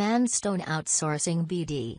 Manstone Outsourcing BD.